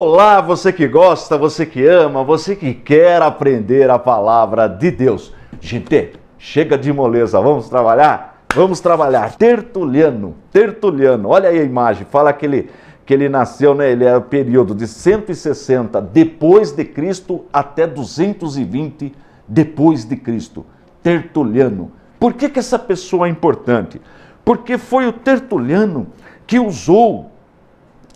Olá, você que gosta, você que ama, você que quer aprender a palavra de Deus. Gente, chega de moleza, vamos trabalhar? Vamos trabalhar. Tertuliano, Tertuliano, olha aí a imagem, fala que ele, que ele nasceu, né? Ele era é período de 160 depois de Cristo até 220 depois de Cristo. Tertuliano. Por que, que essa pessoa é importante? Porque foi o Tertuliano que usou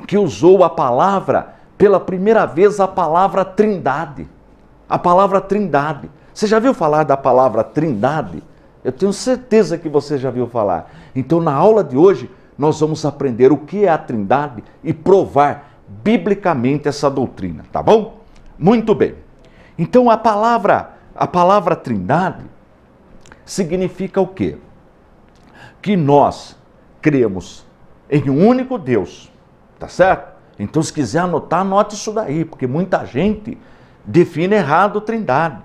que usou a palavra pela primeira vez a palavra trindade. A palavra trindade. Você já viu falar da palavra trindade? Eu tenho certeza que você já viu falar. Então, na aula de hoje, nós vamos aprender o que é a trindade e provar biblicamente essa doutrina, tá bom? Muito bem. Então, a palavra, a palavra trindade significa o quê? Que nós cremos em um único Deus, tá certo? Então, se quiser anotar, anote isso daí, porque muita gente define errado Trindade.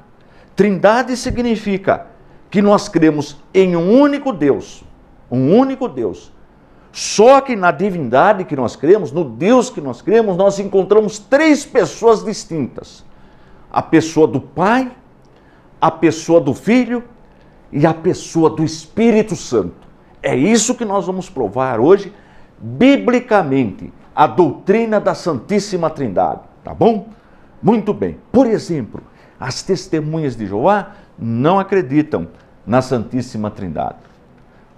Trindade significa que nós cremos em um único Deus, um único Deus. Só que na divindade que nós cremos, no Deus que nós cremos, nós encontramos três pessoas distintas: a pessoa do Pai, a pessoa do Filho e a pessoa do Espírito Santo. É isso que nós vamos provar hoje, biblicamente a doutrina da Santíssima Trindade, tá bom? Muito bem. Por exemplo, as testemunhas de Jeová não acreditam na Santíssima Trindade.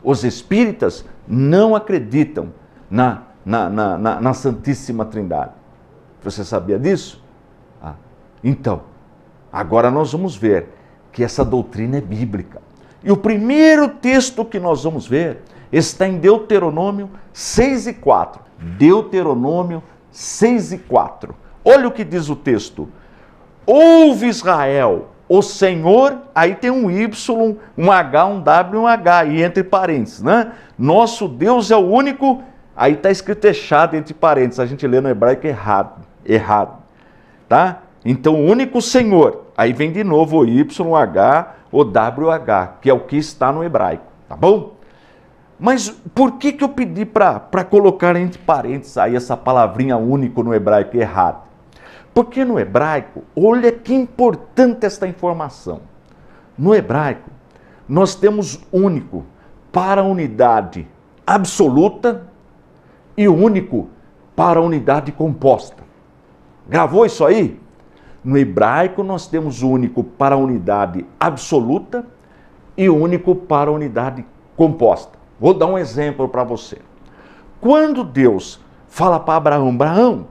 Os espíritas não acreditam na, na, na, na, na Santíssima Trindade. Você sabia disso? Ah, então, agora nós vamos ver que essa doutrina é bíblica. E o primeiro texto que nós vamos ver está em Deuteronômio 6 e 4. Deuteronômio 6 e 4. Olha o que diz o texto. Ouve Israel, o Senhor, aí tem um Y, um H, um W, um H, e entre parênteses, né? Nosso Deus é o único, aí está escrito echado entre parênteses, a gente lê no hebraico errado, errado, tá? Então, o único Senhor, aí vem de novo o Y, o H, o w h, que é o que está no hebraico, tá bom? Mas por que, que eu pedi para colocar entre parênteses aí essa palavrinha único no hebraico errado? Porque no hebraico, olha que importante esta informação. No hebraico, nós temos único para a unidade absoluta e único para a unidade composta. Gravou isso aí? No hebraico, nós temos único para a unidade absoluta e único para a unidade composta. Vou dar um exemplo para você. Quando Deus fala para Abraão: Abraão,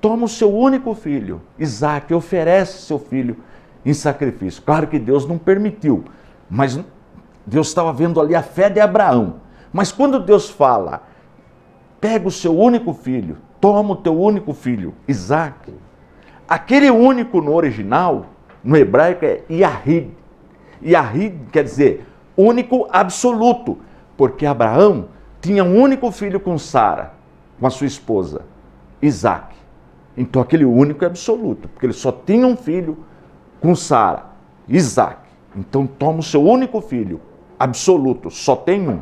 toma o seu único filho, Isaac, oferece seu filho em sacrifício. Claro que Deus não permitiu, mas Deus estava vendo ali a fé de Abraão. Mas quando Deus fala, pega o seu único filho, toma o teu único filho, Isaac, aquele único no original, no hebraico é Yahid. Yahid quer dizer único absoluto. Porque Abraão tinha um único filho com Sara, com a sua esposa, Isaac. Então aquele único é absoluto, porque ele só tinha um filho com Sara, Isaac. Então toma o seu único filho, absoluto, só tem um.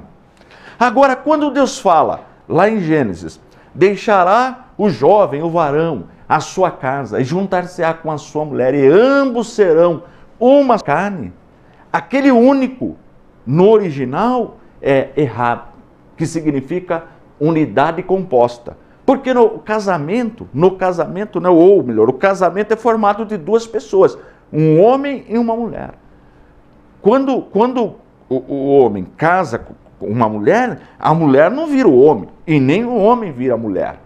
Agora, quando Deus fala, lá em Gênesis, deixará o jovem, o varão, a sua casa e juntar-se-á com a sua mulher, e ambos serão uma carne, aquele único no original é errado, que significa unidade composta. Porque no casamento, no casamento, né, ou melhor, o casamento é formado de duas pessoas, um homem e uma mulher. Quando, quando o, o homem casa com uma mulher, a mulher não vira o homem, e nem o homem vira a mulher.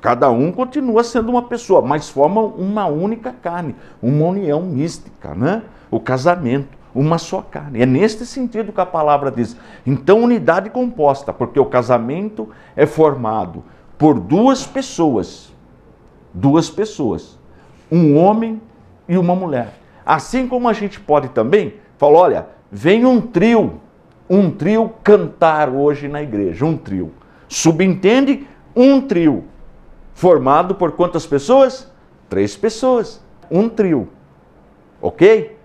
Cada um continua sendo uma pessoa, mas formam uma única carne, uma união mística, né? o casamento uma só carne. É neste sentido que a palavra diz. Então, unidade composta, porque o casamento é formado por duas pessoas. Duas pessoas. Um homem e uma mulher. Assim como a gente pode também, falar, olha, vem um trio, um trio cantar hoje na igreja, um trio. Subentende um trio formado por quantas pessoas? Três pessoas, um trio. OK?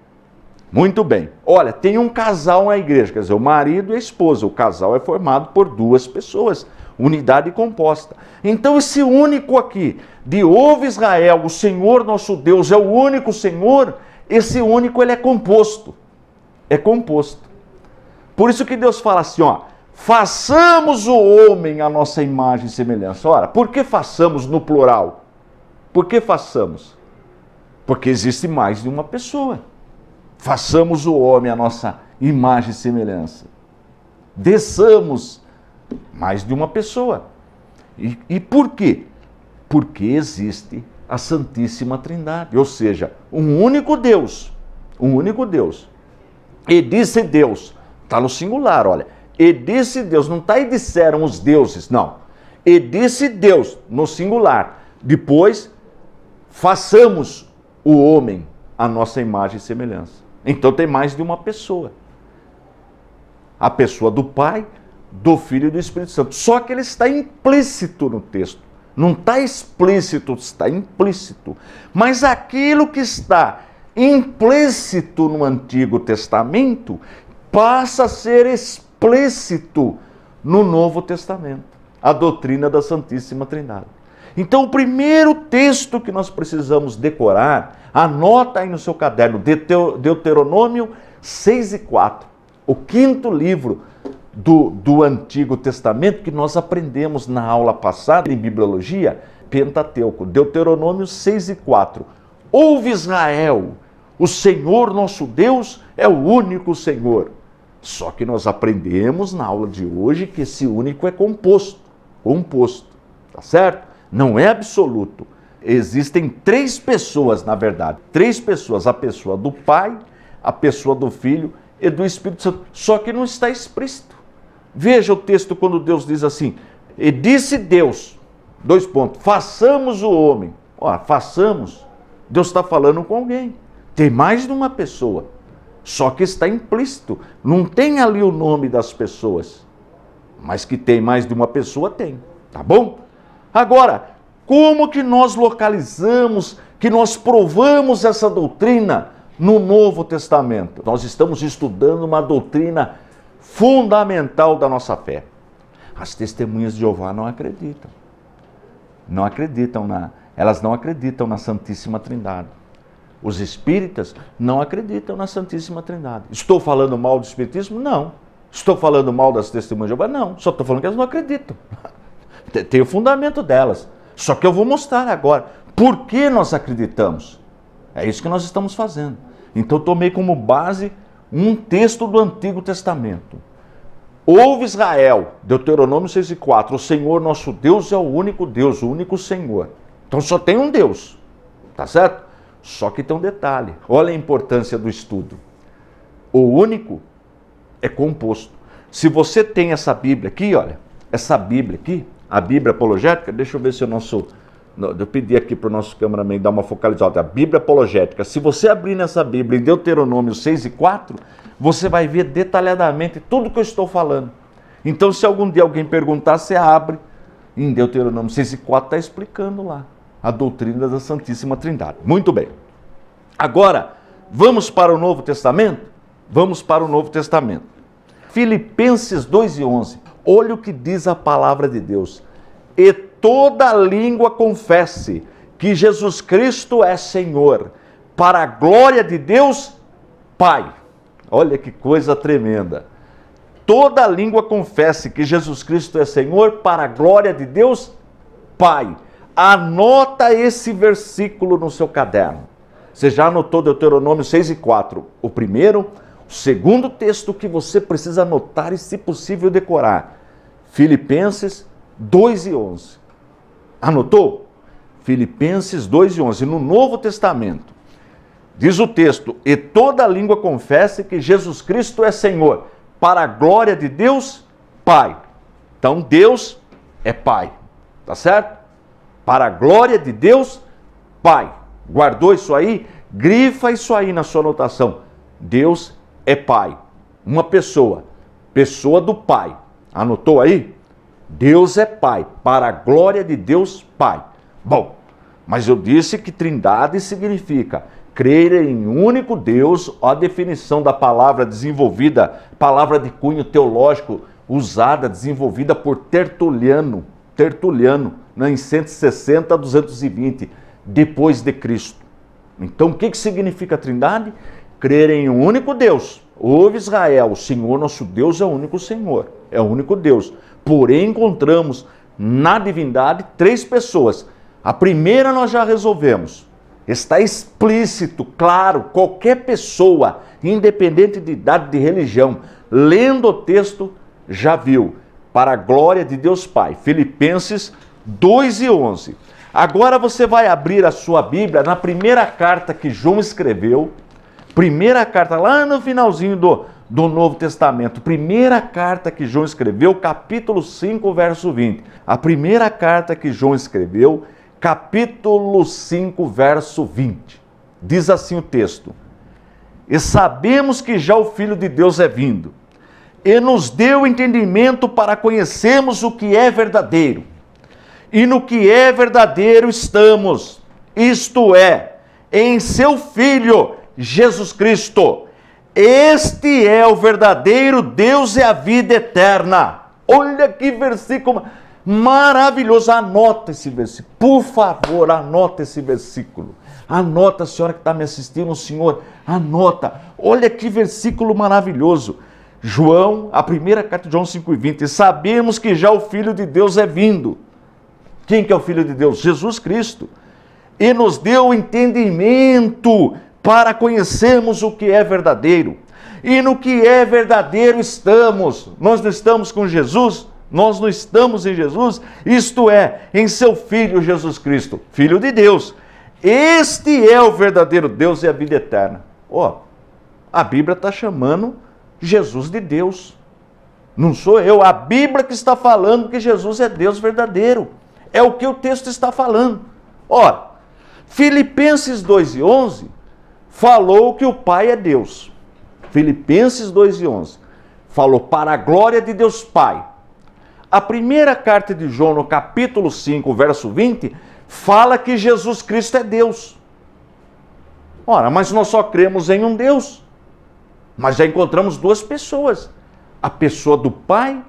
Muito bem. Olha, tem um casal na igreja, quer dizer, o marido e a esposa. O casal é formado por duas pessoas, unidade composta. Então, esse único aqui, de ouve Israel, o Senhor nosso Deus é o único Senhor, esse único ele é composto. É composto. Por isso que Deus fala assim, ó, façamos o homem a nossa imagem e semelhança. Ora, por que façamos no plural? Por que façamos? Porque existe mais de uma pessoa. Façamos o homem a nossa imagem e semelhança. Desçamos mais de uma pessoa. E, e por quê? Porque existe a Santíssima Trindade, ou seja, um único Deus. Um único Deus. E disse Deus, está no singular, olha. E disse Deus, não está e disseram os deuses, não. E disse Deus, no singular. Depois, façamos o homem a nossa imagem e semelhança. Então tem mais de uma pessoa. A pessoa do Pai, do Filho e do Espírito Santo. Só que ele está implícito no texto. Não está explícito, está implícito. Mas aquilo que está implícito no Antigo Testamento passa a ser explícito no Novo Testamento a doutrina da Santíssima Trindade. Então, o primeiro texto que nós precisamos decorar, anota aí no seu caderno, Deuteronômio 6 e 4, o quinto livro do, do Antigo Testamento que nós aprendemos na aula passada em Bibliologia, Pentateuco, Deuteronômio 6 e 4. Ouve Israel, o Senhor nosso Deus é o único Senhor. Só que nós aprendemos na aula de hoje que esse único é composto, composto, tá certo? Não é absoluto. Existem três pessoas, na verdade. Três pessoas: a pessoa do Pai, a pessoa do Filho e do Espírito Santo. Só que não está explícito. Veja o texto quando Deus diz assim: E disse Deus, dois pontos, façamos o homem. Ó, façamos. Deus está falando com alguém. Tem mais de uma pessoa. Só que está implícito. Não tem ali o nome das pessoas. Mas que tem mais de uma pessoa, tem. Tá bom? Agora, como que nós localizamos, que nós provamos essa doutrina no Novo Testamento? Nós estamos estudando uma doutrina fundamental da nossa fé. As testemunhas de Jeová não acreditam. Não acreditam na, elas não acreditam na Santíssima Trindade. Os espíritas não acreditam na Santíssima Trindade. Estou falando mal do espiritismo? Não. Estou falando mal das testemunhas de Jeová? Não. Só estou falando que elas não acreditam tem o fundamento delas. Só que eu vou mostrar agora por que nós acreditamos. É isso que nós estamos fazendo. Então tomei como base um texto do Antigo Testamento. Ouve Israel, Deuteronômio 6 e 4, o Senhor nosso Deus é o único Deus, o único Senhor. Então só tem um Deus, tá certo? Só que tem um detalhe, olha a importância do estudo. O único é composto. Se você tem essa Bíblia aqui, olha, essa Bíblia aqui, a Bíblia apologética, deixa eu ver se o nosso. Eu pedi aqui para o nosso cameraman dar uma focalizada. A Bíblia apologética. Se você abrir nessa Bíblia em Deuteronômio 6 e 4, você vai ver detalhadamente tudo que eu estou falando. Então, se algum dia alguém perguntar, você abre. Em Deuteronômio 6 e 4 está explicando lá a doutrina da Santíssima Trindade. Muito bem. Agora, vamos para o Novo Testamento? Vamos para o Novo Testamento. Filipenses 2 e 11. Olha o que diz a palavra de Deus. E toda língua confesse que Jesus Cristo é Senhor, para a glória de Deus Pai. Olha que coisa tremenda. Toda língua confesse que Jesus Cristo é Senhor, para a glória de Deus Pai. Anota esse versículo no seu caderno. Você já anotou Deuteronômio 6 e 4, o primeiro, Segundo texto que você precisa anotar e, se possível, decorar. Filipenses 2 e 11. Anotou? Filipenses 2 e 11. No Novo Testamento, diz o texto, E toda língua confesse que Jesus Cristo é Senhor, para a glória de Deus Pai. Então, Deus é Pai. Tá certo? Para a glória de Deus Pai. Guardou isso aí? Grifa isso aí na sua anotação. Deus é é pai. Uma pessoa. Pessoa do Pai. Anotou aí? Deus é Pai. Para a glória de Deus, Pai. Bom, mas eu disse que trindade significa crer em único Deus, a definição da palavra desenvolvida, palavra de cunho teológico usada, desenvolvida por Tertuliano, Tertuliano, né, em 160 a 220 depois de Cristo. Então, o que, que significa trindade? crer em um único Deus. Ouve Israel, o Senhor nosso Deus é o único Senhor, é o único Deus. Porém, encontramos na divindade três pessoas. A primeira nós já resolvemos. Está explícito, claro, qualquer pessoa, independente de idade, de religião, lendo o texto, já viu. Para a glória de Deus Pai. Filipenses 2 e 11. Agora você vai abrir a sua Bíblia na primeira carta que João escreveu, Primeira carta, lá no finalzinho do, do Novo Testamento, primeira carta que João escreveu, capítulo 5, verso 20. A primeira carta que João escreveu, capítulo 5, verso 20. Diz assim o texto: E sabemos que já o Filho de Deus é vindo, e nos deu entendimento para conhecermos o que é verdadeiro. E no que é verdadeiro estamos, isto é, em seu Filho Jesus Cristo. Este é o verdadeiro Deus e a vida eterna. Olha que versículo maravilhoso. Anota esse versículo. Por favor, anota esse versículo. Anota, senhora que está me assistindo, senhor, anota. Olha que versículo maravilhoso. João, a primeira carta de João 5,20. Sabemos que já o Filho de Deus é vindo. Quem que é o Filho de Deus? Jesus Cristo. E nos deu o entendimento para conhecermos o que é verdadeiro. E no que é verdadeiro estamos. Nós não estamos com Jesus, nós não estamos em Jesus, isto é, em seu Filho Jesus Cristo, Filho de Deus. Este é o verdadeiro Deus e a vida eterna. Ó, oh, a Bíblia está chamando Jesus de Deus. Não sou eu, a Bíblia que está falando que Jesus é Deus verdadeiro. É o que o texto está falando. Ora, Filipenses 2 e 11 falou que o Pai é Deus. Filipenses 2,11. Falou para a glória de Deus Pai. A primeira carta de João, no capítulo 5, verso 20, fala que Jesus Cristo é Deus. Ora, mas nós só cremos em um Deus. Mas já encontramos duas pessoas: a pessoa do Pai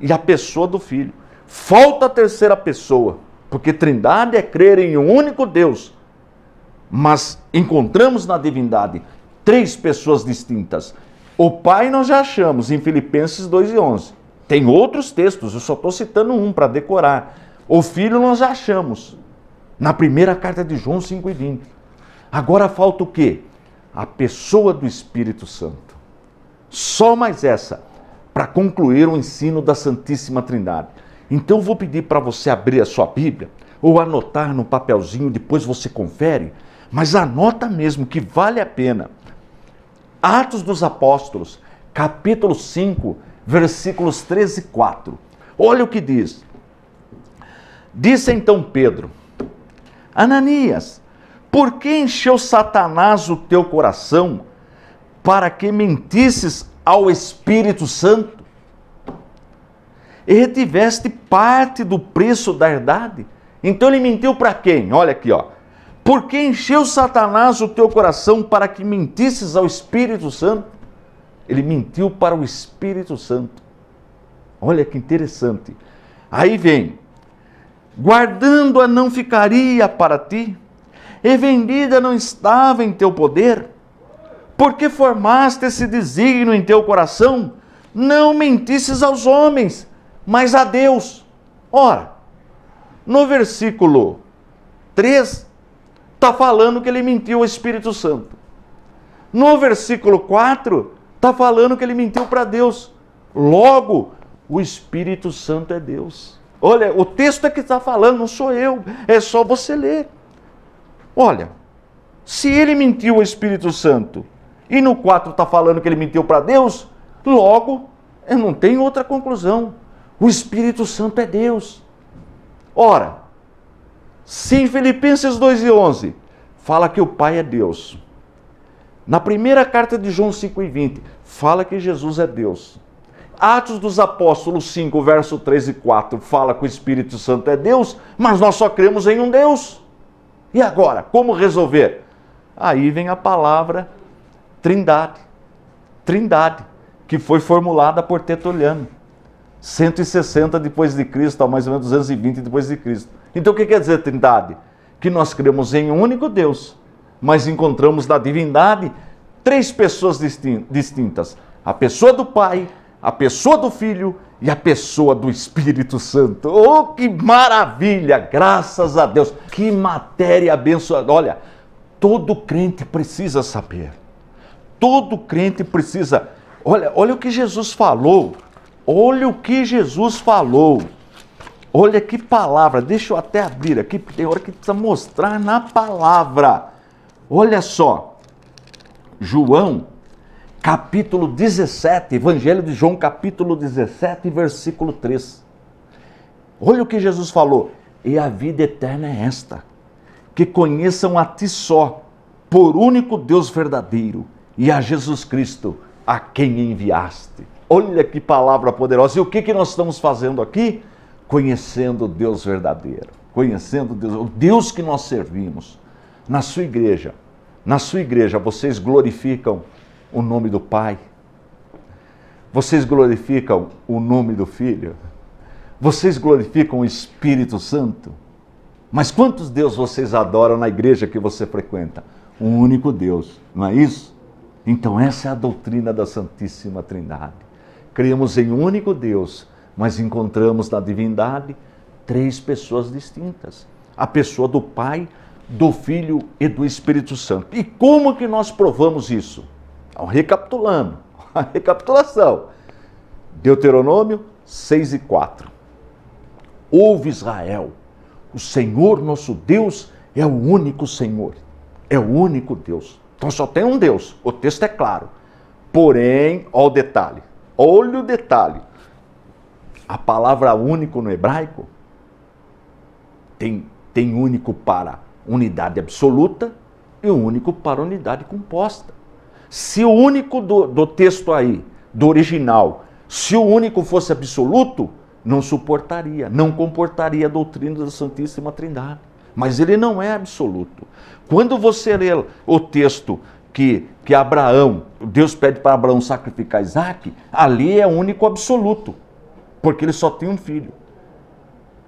e a pessoa do Filho. Falta a terceira pessoa, porque Trindade é crer em um único Deus mas encontramos na divindade três pessoas distintas. O Pai nós já achamos em Filipenses 2 e 11. Tem outros textos, eu só estou citando um para decorar. O Filho nós já achamos na primeira carta de João 5 e 20. Agora falta o quê? A pessoa do Espírito Santo. Só mais essa para concluir o ensino da Santíssima Trindade. Então vou pedir para você abrir a sua Bíblia ou anotar no papelzinho, depois você confere mas anota mesmo que vale a pena. Atos dos Apóstolos, capítulo 5, versículos 13 e 4. Olha o que diz. Disse então Pedro: Ananias, por que encheu Satanás o teu coração para que mentisses ao Espírito Santo? E retiveste parte do preço da herdade. Então ele mentiu para quem? Olha aqui, ó. Porque encheu Satanás o teu coração para que mentisses ao Espírito Santo? Ele mentiu para o Espírito Santo. Olha que interessante. Aí vem: guardando-a não ficaria para ti, e vendida não estava em teu poder? Porque formaste esse desígnio em teu coração? Não mentisses aos homens, mas a Deus. Ora, no versículo 3, está falando que ele mentiu ao Espírito Santo. No versículo 4, está falando que ele mentiu para Deus. Logo, o Espírito Santo é Deus. Olha, o texto é que está falando, não sou eu, é só você ler. Olha, se ele mentiu ao Espírito Santo e no 4 está falando que ele mentiu para Deus, logo, eu não tem outra conclusão. O Espírito Santo é Deus. Ora, se em Filipenses 2,11 fala que o Pai é Deus, na primeira carta de João 5,20 fala que Jesus é Deus. Atos dos Apóstolos 5, verso 3 e 4 fala que o Espírito Santo é Deus, mas nós só cremos em um Deus. E agora, como resolver? Aí vem a palavra Trindade. Trindade, que foi formulada por Tertuliano. 160 depois de Cristo, mais ou menos 220 depois de Cristo. Então o que quer dizer trindade? Que nós cremos em um único Deus, mas encontramos na divindade três pessoas distintas: a pessoa do Pai, a pessoa do Filho e a pessoa do Espírito Santo. Oh, que maravilha! Graças a Deus! Que matéria abençoada! Olha, todo crente precisa saber. Todo crente precisa. Olha, olha o que Jesus falou. Olha o que Jesus falou. Olha que palavra, deixa eu até abrir aqui, porque tem hora que precisa mostrar na palavra. Olha só, João, capítulo 17, Evangelho de João, capítulo 17, versículo 3. Olha o que Jesus falou: E a vida eterna é esta, que conheçam a ti só, por único Deus verdadeiro, e a Jesus Cristo, a quem enviaste. Olha que palavra poderosa. E o que, que nós estamos fazendo aqui? conhecendo o Deus verdadeiro, conhecendo Deus, o Deus que nós servimos na sua igreja. Na sua igreja vocês glorificam o nome do Pai. Vocês glorificam o nome do Filho. Vocês glorificam o Espírito Santo. Mas quantos deuses vocês adoram na igreja que você frequenta? Um único Deus, não é isso? Então essa é a doutrina da Santíssima Trindade. Cremos em um único Deus mas encontramos na divindade três pessoas distintas: a pessoa do Pai, do Filho e do Espírito Santo. E como que nós provamos isso? Então, recapitulando, a recapitulação. Deuteronômio 6 e 4. Ouve Israel, o Senhor nosso Deus é o único Senhor, é o único Deus. Então só tem um Deus, o texto é claro. Porém, olha o detalhe, olha o detalhe a palavra único no hebraico tem, tem único para unidade absoluta e único para unidade composta. Se o único do, do texto aí, do original, se o único fosse absoluto, não suportaria, não comportaria a doutrina da Santíssima Trindade. Mas ele não é absoluto. Quando você lê o texto que, que Abraão, Deus pede para Abraão sacrificar Isaac, ali é único absoluto porque ele só tem um filho.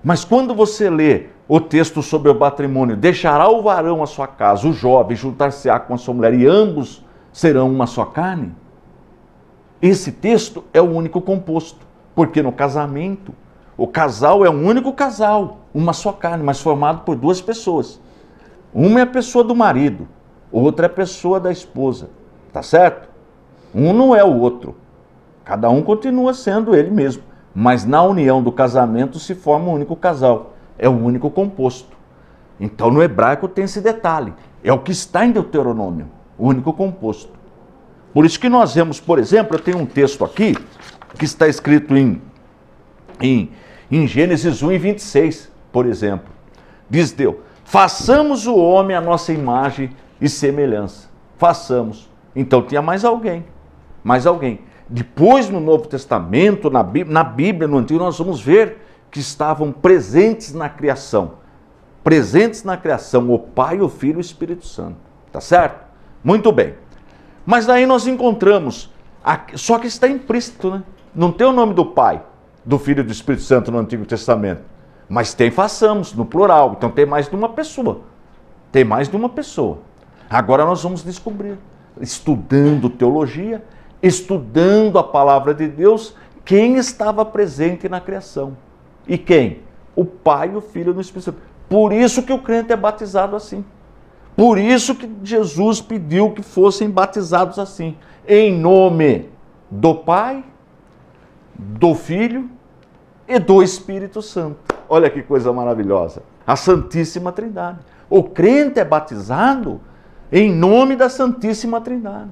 Mas quando você lê o texto sobre o matrimônio, deixará o varão a sua casa, o jovem, juntar-se-á com a sua mulher, e ambos serão uma só carne, esse texto é o único composto, porque no casamento, o casal é um único casal, uma só carne, mas formado por duas pessoas. Uma é a pessoa do marido, outra é a pessoa da esposa, tá certo? Um não é o outro. Cada um continua sendo ele mesmo. Mas na união do casamento se forma um único casal, é um único composto. Então no hebraico tem esse detalhe, é o que está em Deuteronômio, o único composto. Por isso que nós vemos, por exemplo, eu tenho um texto aqui que está escrito em, em, em Gênesis 1 e 26, por exemplo. Diz Deus, façamos o homem a nossa imagem e semelhança. Façamos. Então tinha mais alguém, mais alguém. Depois, no Novo Testamento, na Bíblia, na Bíblia, no Antigo, nós vamos ver que estavam presentes na criação. Presentes na criação, o Pai, o Filho e o Espírito Santo. Tá certo? Muito bem. Mas daí nós encontramos, só que está implícito, né? Não tem o nome do Pai, do Filho e do Espírito Santo no Antigo Testamento. Mas tem façamos, no plural. Então tem mais de uma pessoa. Tem mais de uma pessoa. Agora nós vamos descobrir, estudando teologia, estudando a palavra de Deus, quem estava presente na criação. E quem? O Pai, o Filho e o Espírito Santo. Por isso que o crente é batizado assim. Por isso que Jesus pediu que fossem batizados assim, em nome do Pai, do Filho e do Espírito Santo. Olha que coisa maravilhosa! A Santíssima Trindade. O crente é batizado em nome da Santíssima Trindade.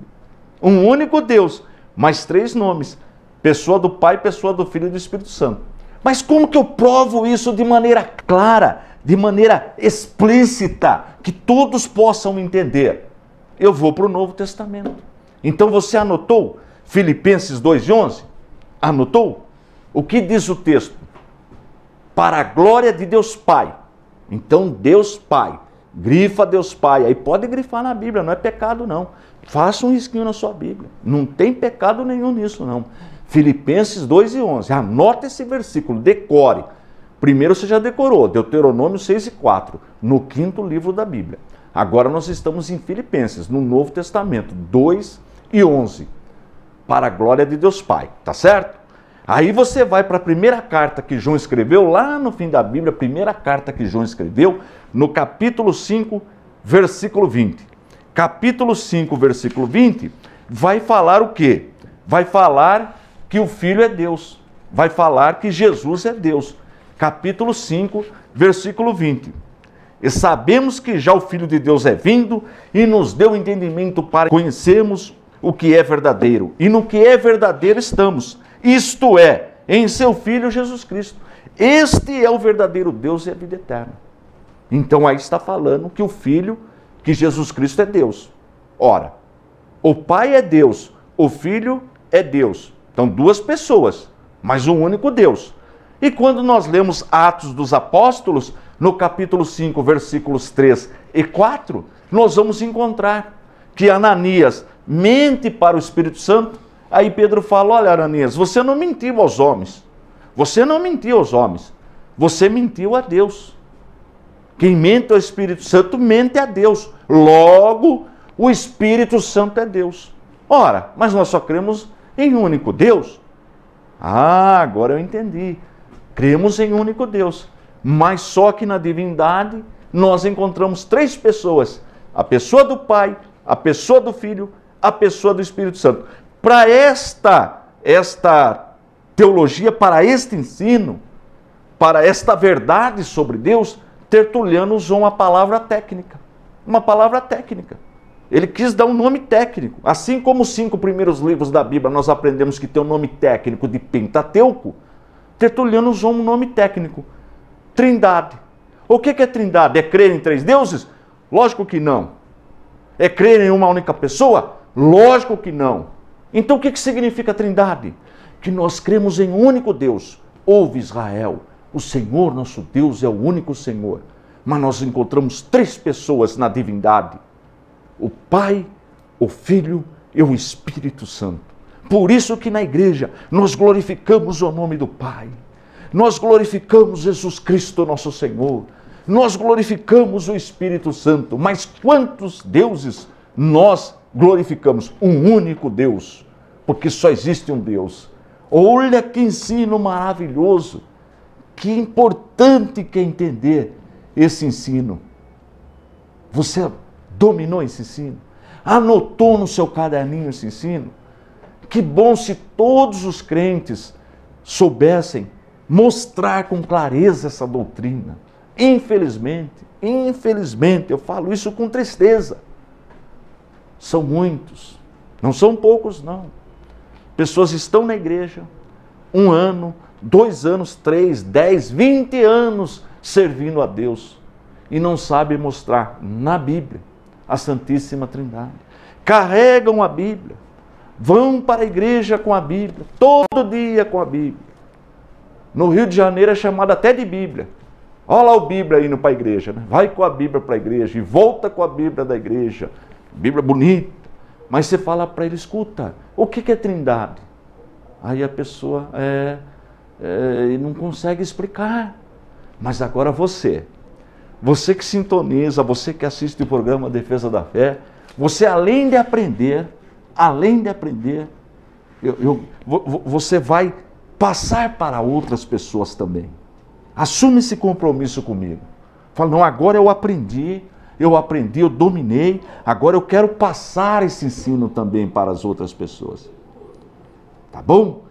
Um único Deus, mas três nomes: pessoa do Pai, pessoa do Filho e do Espírito Santo. Mas como que eu provo isso de maneira clara, de maneira explícita, que todos possam entender? Eu vou para o Novo Testamento. Então você anotou Filipenses 2:11? Anotou? O que diz o texto? Para a glória de Deus Pai. Então Deus Pai Grifa Deus Pai. Aí pode grifar na Bíblia, não é pecado não. Faça um risquinho na sua Bíblia. Não tem pecado nenhum nisso não. Filipenses 2 e 11. Anota esse versículo, decore. Primeiro você já decorou, Deuteronômio 6 e 4, no quinto livro da Bíblia. Agora nós estamos em Filipenses, no Novo Testamento, 2 e 11. Para a glória de Deus Pai, tá certo? Aí você vai para a primeira carta que João escreveu, lá no fim da Bíblia, a primeira carta que João escreveu, no capítulo 5, versículo 20. Capítulo 5, versículo 20, vai falar o quê? Vai falar que o Filho é Deus. Vai falar que Jesus é Deus. Capítulo 5, versículo 20. E sabemos que já o Filho de Deus é vindo e nos deu entendimento para conhecermos o que é verdadeiro. E no que é verdadeiro estamos isto é, em seu Filho Jesus Cristo. Este é o verdadeiro Deus e a vida eterna. Então aí está falando que o Filho, que Jesus Cristo é Deus. Ora, o Pai é Deus, o Filho é Deus. Então duas pessoas, mas um único Deus. E quando nós lemos Atos dos Apóstolos, no capítulo 5, versículos 3 e 4, nós vamos encontrar que Ananias mente para o Espírito Santo Aí Pedro fala: Olha, Aranias, você não mentiu aos homens. Você não mentiu aos homens. Você mentiu a Deus. Quem mente ao Espírito Santo mente a Deus. Logo, o Espírito Santo é Deus. Ora, mas nós só cremos em um único Deus. Ah, agora eu entendi. Cremos em um único Deus. Mas só que na divindade nós encontramos três pessoas: a pessoa do Pai, a pessoa do Filho, a pessoa do Espírito Santo para esta, esta teologia, para este ensino, para esta verdade sobre Deus, Tertuliano usou uma palavra técnica. Uma palavra técnica. Ele quis dar um nome técnico. Assim como os cinco primeiros livros da Bíblia nós aprendemos que tem o um nome técnico de Pentateuco, Tertuliano usou um nome técnico: Trindade. O que é Trindade? É crer em três deuses? Lógico que não. É crer em uma única pessoa? Lógico que não. Então o que, que significa trindade? Que nós cremos em um único Deus. Ouve Israel, o Senhor nosso Deus é o único Senhor. Mas nós encontramos três pessoas na divindade: o Pai, o Filho e o Espírito Santo. Por isso que na igreja nós glorificamos o nome do Pai. Nós glorificamos Jesus Cristo, nosso Senhor. Nós glorificamos o Espírito Santo. Mas quantos deuses nós glorificamos um único Deus, porque só existe um Deus. Olha que ensino maravilhoso, que importante que é entender esse ensino. Você dominou esse ensino? Anotou no seu caderninho esse ensino? Que bom se todos os crentes soubessem mostrar com clareza essa doutrina. Infelizmente, infelizmente, eu falo isso com tristeza. São muitos, não são poucos, não. Pessoas estão na igreja um ano, dois anos, três, dez, vinte anos servindo a Deus e não sabem mostrar na Bíblia a Santíssima Trindade. Carregam a Bíblia, vão para a igreja com a Bíblia, todo dia com a Bíblia. No Rio de Janeiro é chamado até de Bíblia. Olha lá o Bíblia indo para a igreja, né? Vai com a Bíblia para a igreja e volta com a Bíblia da igreja. Bíblia bonita. Mas você fala para ele, escuta, o que é trindade? Aí a pessoa é, é, não consegue explicar. Mas agora você, você que sintoniza, você que assiste o programa Defesa da Fé, você além de aprender, além de aprender, eu, eu, você vai passar para outras pessoas também. Assume esse compromisso comigo. Fala, não, agora eu aprendi eu aprendi, eu dominei, agora eu quero passar esse ensino também para as outras pessoas. Tá bom?